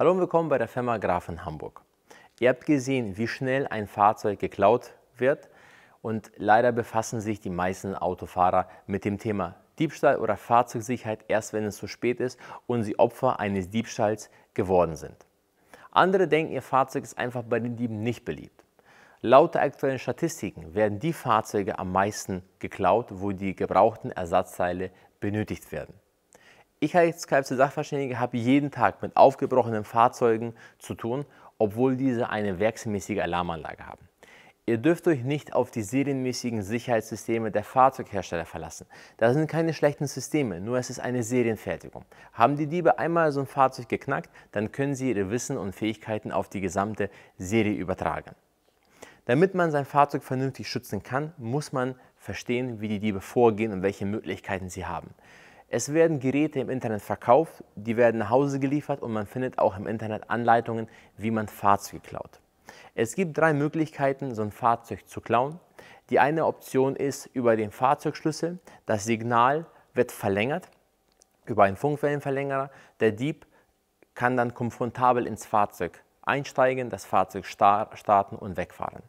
Hallo und willkommen bei der Firma Graf in Hamburg. Ihr habt gesehen, wie schnell ein Fahrzeug geklaut wird und leider befassen sich die meisten Autofahrer mit dem Thema Diebstahl oder Fahrzeugsicherheit erst, wenn es zu spät ist und sie Opfer eines Diebstahls geworden sind. Andere denken, ihr Fahrzeug ist einfach bei den Dieben nicht beliebt. Laut der aktuellen Statistiken werden die Fahrzeuge am meisten geklaut, wo die gebrauchten Ersatzteile benötigt werden. Ich als Kfz-Sachverständige habe jeden Tag mit aufgebrochenen Fahrzeugen zu tun, obwohl diese eine werksmäßige Alarmanlage haben. Ihr dürft euch nicht auf die serienmäßigen Sicherheitssysteme der Fahrzeughersteller verlassen. Das sind keine schlechten Systeme, nur es ist eine Serienfertigung. Haben die Diebe einmal so ein Fahrzeug geknackt, dann können sie ihre Wissen und Fähigkeiten auf die gesamte Serie übertragen. Damit man sein Fahrzeug vernünftig schützen kann, muss man verstehen, wie die Diebe vorgehen und welche Möglichkeiten sie haben. Es werden Geräte im Internet verkauft, die werden nach Hause geliefert und man findet auch im Internet Anleitungen, wie man Fahrzeuge klaut. Es gibt drei Möglichkeiten, so ein Fahrzeug zu klauen. Die eine Option ist über den Fahrzeugschlüssel. Das Signal wird verlängert über einen Funkwellenverlängerer. Der Dieb kann dann komfortabel ins Fahrzeug einsteigen, das Fahrzeug starten und wegfahren.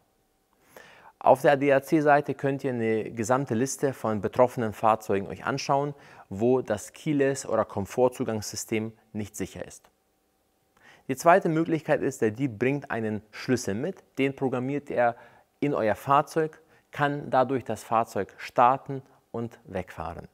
Auf der ADAC-Seite könnt ihr eine gesamte Liste von betroffenen Fahrzeugen euch anschauen, wo das Keyless- oder Komfortzugangssystem nicht sicher ist. Die zweite Möglichkeit ist, der Dieb bringt einen Schlüssel mit, den programmiert er in euer Fahrzeug, kann dadurch das Fahrzeug starten und wegfahren.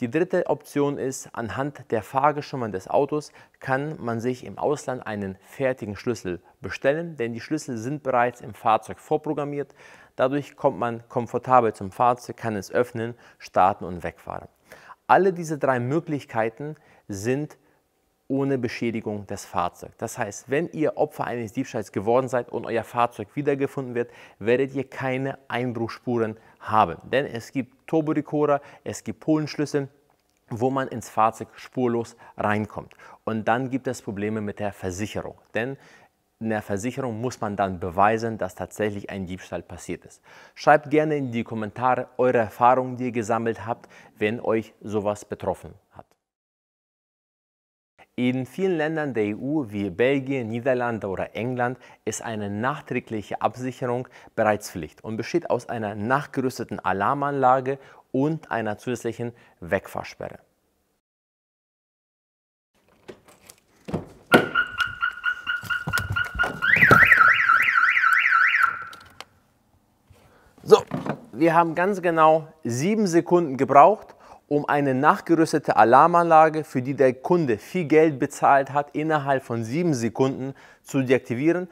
Die dritte Option ist, anhand der Fahrgeschimmern des Autos kann man sich im Ausland einen fertigen Schlüssel bestellen, denn die Schlüssel sind bereits im Fahrzeug vorprogrammiert. Dadurch kommt man komfortabel zum Fahrzeug, kann es öffnen, starten und wegfahren. Alle diese drei Möglichkeiten sind ohne Beschädigung des Fahrzeugs. Das heißt, wenn ihr Opfer eines Diebstahls geworden seid und euer Fahrzeug wiedergefunden wird, werdet ihr keine Einbruchspuren haben, denn es gibt Turbodecoder, es gibt Polenschlüssel, wo man ins Fahrzeug spurlos reinkommt. Und dann gibt es Probleme mit der Versicherung, denn in der Versicherung muss man dann beweisen, dass tatsächlich ein Diebstahl passiert ist. Schreibt gerne in die Kommentare eure Erfahrungen, die ihr gesammelt habt, wenn euch sowas betroffen hat. In vielen Ländern der EU wie Belgien, Niederlande oder England ist eine nachträgliche Absicherung bereits Pflicht und besteht aus einer nachgerüsteten Alarmanlage und einer zusätzlichen Wegfahrsperre. So, wir haben ganz genau sieben Sekunden gebraucht, um eine nachgerüstete Alarmanlage, für die der Kunde viel Geld bezahlt hat, innerhalb von sieben Sekunden zu deaktivieren.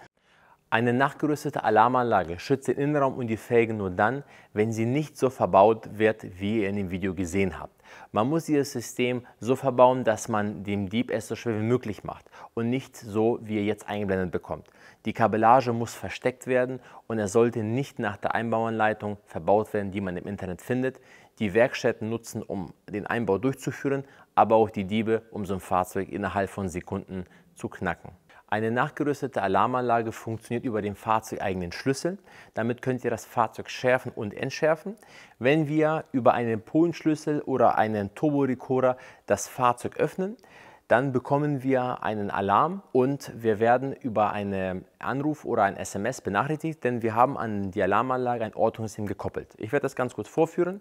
Eine nachgerüstete Alarmanlage schützt den Innenraum und die Felgen nur dann, wenn sie nicht so verbaut wird, wie ihr in dem Video gesehen habt. Man muss dieses System so verbauen, dass man dem Dieb es so schwer wie möglich macht und nicht so, wie ihr jetzt eingeblendet bekommt. Die Kabellage muss versteckt werden und er sollte nicht nach der Einbauanleitung verbaut werden, die man im Internet findet die Werkstätten nutzen, um den Einbau durchzuführen, aber auch die Diebe, um so ein Fahrzeug innerhalb von Sekunden zu knacken. Eine nachgerüstete Alarmanlage funktioniert über den fahrzeugeigenen Schlüssel. Damit könnt ihr das Fahrzeug schärfen und entschärfen. Wenn wir über einen Polenschlüssel oder einen Turborecorder das Fahrzeug öffnen, dann bekommen wir einen Alarm und wir werden über einen Anruf oder ein SMS benachrichtigt, denn wir haben an die Alarmanlage ein Ortungssystem gekoppelt. Ich werde das ganz kurz vorführen.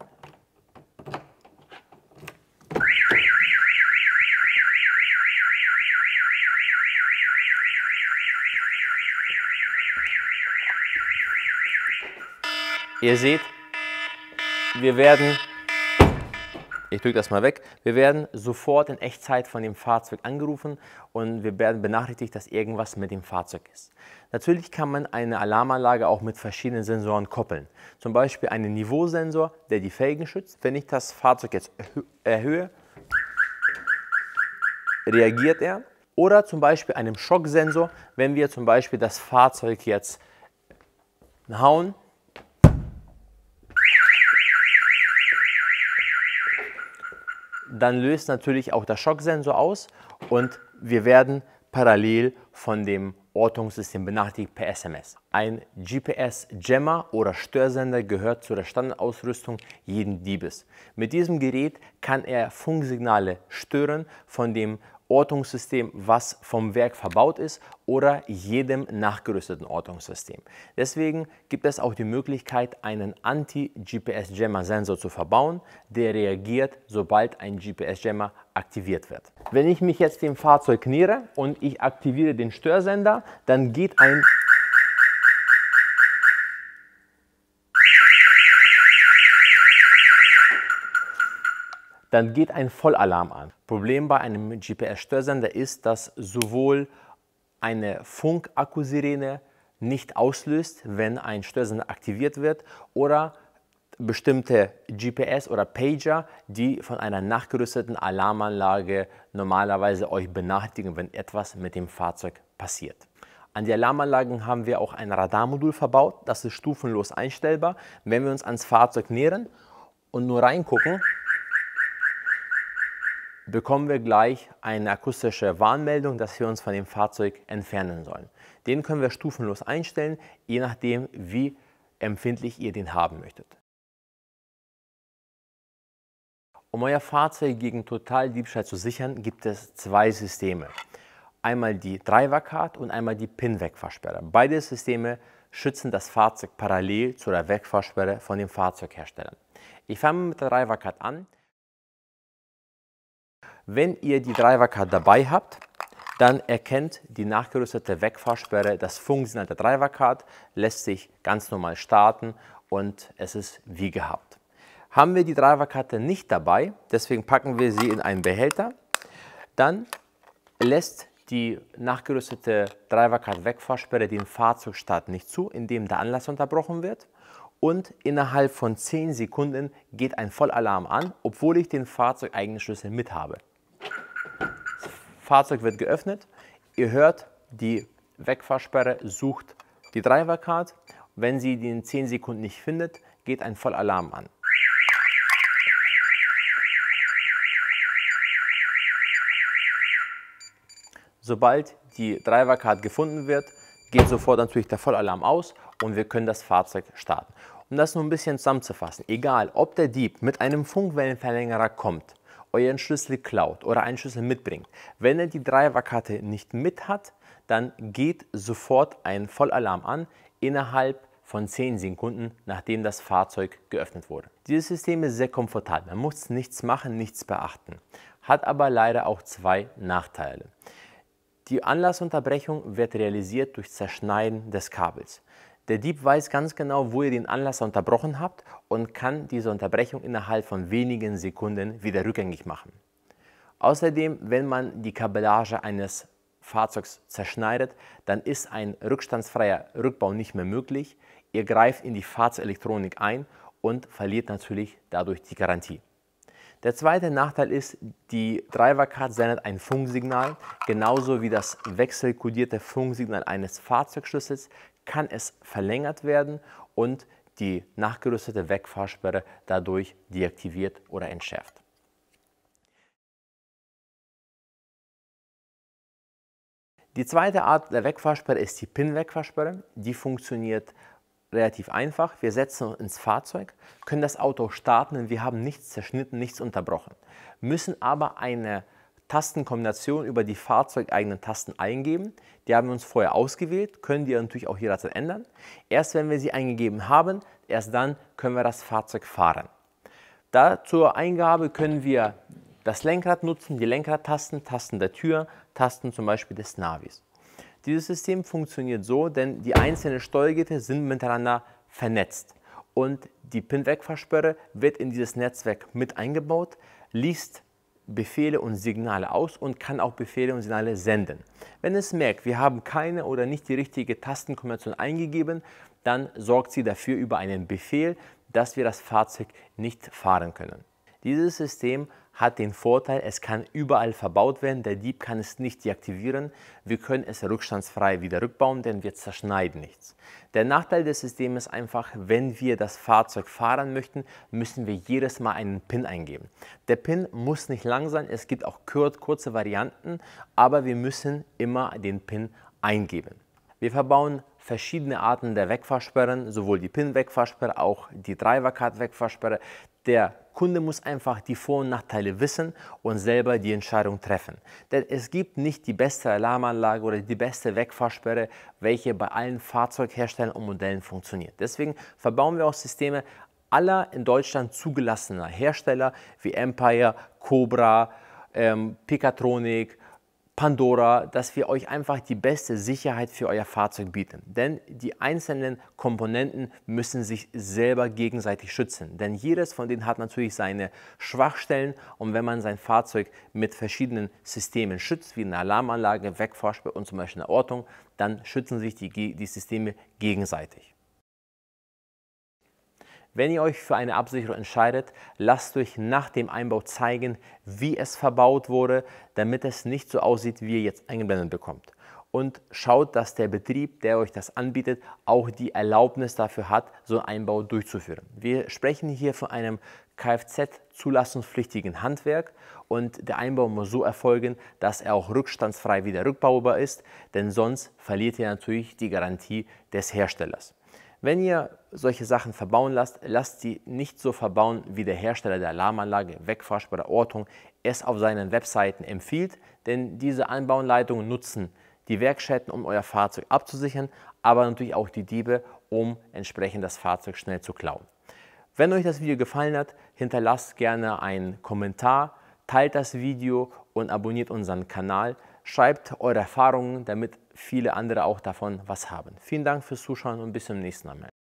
Ihr seht, wir werden, ich drücke das mal weg, wir werden sofort in Echtzeit von dem Fahrzeug angerufen und wir werden benachrichtigt, dass irgendwas mit dem Fahrzeug ist. Natürlich kann man eine Alarmanlage auch mit verschiedenen Sensoren koppeln. Zum Beispiel einen Niveausensor, der die Felgen schützt. Wenn ich das Fahrzeug jetzt erhöhe, reagiert er. Oder zum Beispiel einem Schocksensor, wenn wir zum Beispiel das Fahrzeug jetzt hauen, dann löst natürlich auch der Schocksensor aus und wir werden parallel von dem Ortungssystem benachrichtigt per SMS. Ein GPS-Jammer oder Störsender gehört zu der Standardausrüstung jeden Diebes. Mit diesem Gerät kann er Funksignale stören, von dem Ortungssystem, was vom Werk verbaut ist oder jedem nachgerüsteten Ortungssystem. Deswegen gibt es auch die Möglichkeit, einen Anti-GPS-Jammer-Sensor zu verbauen, der reagiert, sobald ein GPS-Jammer aktiviert wird. Wenn ich mich jetzt dem Fahrzeug nähere und ich aktiviere den Störsender, dann geht ein dann geht ein Vollalarm an. Problem bei einem GPS-Störsender ist, dass sowohl eine Funkakkusirene nicht auslöst, wenn ein Störsender aktiviert wird oder bestimmte GPS oder Pager, die von einer nachgerüsteten Alarmanlage normalerweise euch benachrichtigen, wenn etwas mit dem Fahrzeug passiert. An die Alarmanlagen haben wir auch ein Radarmodul verbaut, das ist stufenlos einstellbar. Wenn wir uns ans Fahrzeug nähern und nur reingucken, bekommen wir gleich eine akustische Warnmeldung, dass wir uns von dem Fahrzeug entfernen sollen. Den können wir stufenlos einstellen, je nachdem, wie empfindlich ihr den haben möchtet. Um euer Fahrzeug gegen Totaldiebstahl zu sichern, gibt es zwei Systeme. Einmal die Drivercard und einmal die PIN-Wegfahrsperre. Beide Systeme schützen das Fahrzeug parallel zu der Wegfahrsperre von dem Fahrzeughersteller. Ich fange mit der Drivercard an. Wenn ihr die Drivercard dabei habt, dann erkennt die nachgerüstete Wegfahrsperre das Funksignal der Drivercard, lässt sich ganz normal starten und es ist wie gehabt. Haben wir die Driverkarte nicht dabei, deswegen packen wir sie in einen Behälter, dann lässt die nachgerüstete Drivercard-Wegfahrsperre den Fahrzeugstart nicht zu, indem der Anlass unterbrochen wird. Und innerhalb von 10 Sekunden geht ein Vollalarm an, obwohl ich den fahrzeugeigenen Schlüssel mit habe. Fahrzeug wird geöffnet, ihr hört die Wegfahrsperre, sucht die Drivercard. Wenn sie die in 10 Sekunden nicht findet, geht ein Vollalarm an. Sobald die Drivercard gefunden wird, geht sofort natürlich der Vollalarm aus und wir können das Fahrzeug starten. Um das nur ein bisschen zusammenzufassen, egal ob der Dieb mit einem Funkwellenverlängerer kommt, euren Schlüssel klaut oder einen Schlüssel mitbringt, wenn er die Dreierkarte nicht mit hat, dann geht sofort ein Vollalarm an innerhalb von 10 Sekunden, nachdem das Fahrzeug geöffnet wurde. Dieses System ist sehr komfortabel, man muss nichts machen, nichts beachten, hat aber leider auch zwei Nachteile. Die Anlassunterbrechung wird realisiert durch Zerschneiden des Kabels. Der Dieb weiß ganz genau, wo ihr den Anlasser unterbrochen habt und kann diese Unterbrechung innerhalb von wenigen Sekunden wieder rückgängig machen. Außerdem, wenn man die Kabellage eines Fahrzeugs zerschneidet, dann ist ein rückstandsfreier Rückbau nicht mehr möglich. Ihr greift in die Fahrzeugelektronik ein und verliert natürlich dadurch die Garantie. Der zweite Nachteil ist, die Drivercard sendet ein Funksignal. Genauso wie das wechselkodierte Funksignal eines Fahrzeugschlüssels kann es verlängert werden und die nachgerüstete Wegfahrsperre dadurch deaktiviert oder entschärft. Die zweite Art der Wegfahrsperre ist die PIN-Wegfahrsperre. Die funktioniert relativ einfach. Wir setzen uns ins Fahrzeug, können das Auto starten und wir haben nichts zerschnitten, nichts unterbrochen. Müssen aber eine Tastenkombination über die fahrzeugeigenen Tasten eingeben. Die haben wir uns vorher ausgewählt, können die natürlich auch jederzeit ändern. Erst wenn wir sie eingegeben haben, erst dann können wir das Fahrzeug fahren. Da zur Eingabe können wir das Lenkrad nutzen, die Lenkradtasten, Tasten der Tür, Tasten zum Beispiel des Navis. Dieses System funktioniert so, denn die einzelnen Steuergeräte sind miteinander vernetzt und die Pinwegfahrsperre wird in dieses Netzwerk mit eingebaut, liest Befehle und Signale aus und kann auch Befehle und Signale senden. Wenn es merkt, wir haben keine oder nicht die richtige Tastenkombination eingegeben, dann sorgt sie dafür über einen Befehl, dass wir das Fahrzeug nicht fahren können. Dieses System hat den Vorteil, es kann überall verbaut werden, der Dieb kann es nicht deaktivieren, wir können es rückstandsfrei wieder rückbauen, denn wir zerschneiden nichts. Der Nachteil des Systems ist einfach, wenn wir das Fahrzeug fahren möchten, müssen wir jedes Mal einen PIN eingeben. Der PIN muss nicht lang sein, es gibt auch kurze Varianten, aber wir müssen immer den PIN eingeben. Wir verbauen verschiedene Arten der Wegfahrsperren, sowohl die PIN-Wegfahrsperre, auch die driver card wegfahrsperre der Kunde muss einfach die Vor- und Nachteile wissen und selber die Entscheidung treffen. Denn es gibt nicht die beste Alarmanlage oder die beste Wegfahrsperre, welche bei allen Fahrzeugherstellern und Modellen funktioniert. Deswegen verbauen wir auch Systeme aller in Deutschland zugelassener Hersteller wie Empire, Cobra, ähm, Picatronic, Pandora, dass wir euch einfach die beste Sicherheit für euer Fahrzeug bieten. Denn die einzelnen Komponenten müssen sich selber gegenseitig schützen. Denn jedes von denen hat natürlich seine Schwachstellen. Und wenn man sein Fahrzeug mit verschiedenen Systemen schützt, wie eine Alarmanlage, Wegfahrsperre und zum Beispiel eine Ortung, dann schützen sich die, die Systeme gegenseitig. Wenn ihr euch für eine Absicherung entscheidet, lasst euch nach dem Einbau zeigen, wie es verbaut wurde, damit es nicht so aussieht, wie ihr jetzt eingeblendet bekommt. Und schaut, dass der Betrieb, der euch das anbietet, auch die Erlaubnis dafür hat, so einen Einbau durchzuführen. Wir sprechen hier von einem Kfz-zulassungspflichtigen Handwerk und der Einbau muss so erfolgen, dass er auch rückstandsfrei wieder rückbaubar ist, denn sonst verliert ihr natürlich die Garantie des Herstellers. Wenn ihr solche Sachen verbauen lasst, lasst sie nicht so verbauen, wie der Hersteller der Alarmanlage, Wegfrosch oder Ortung es auf seinen Webseiten empfiehlt, denn diese Anbauanleitungen nutzen die Werkstätten, um euer Fahrzeug abzusichern, aber natürlich auch die Diebe, um entsprechend das Fahrzeug schnell zu klauen. Wenn euch das Video gefallen hat, hinterlasst gerne einen Kommentar, teilt das Video und abonniert unseren Kanal. Schreibt eure Erfahrungen, damit viele andere auch davon was haben. Vielen Dank fürs Zuschauen und bis zum nächsten Mal.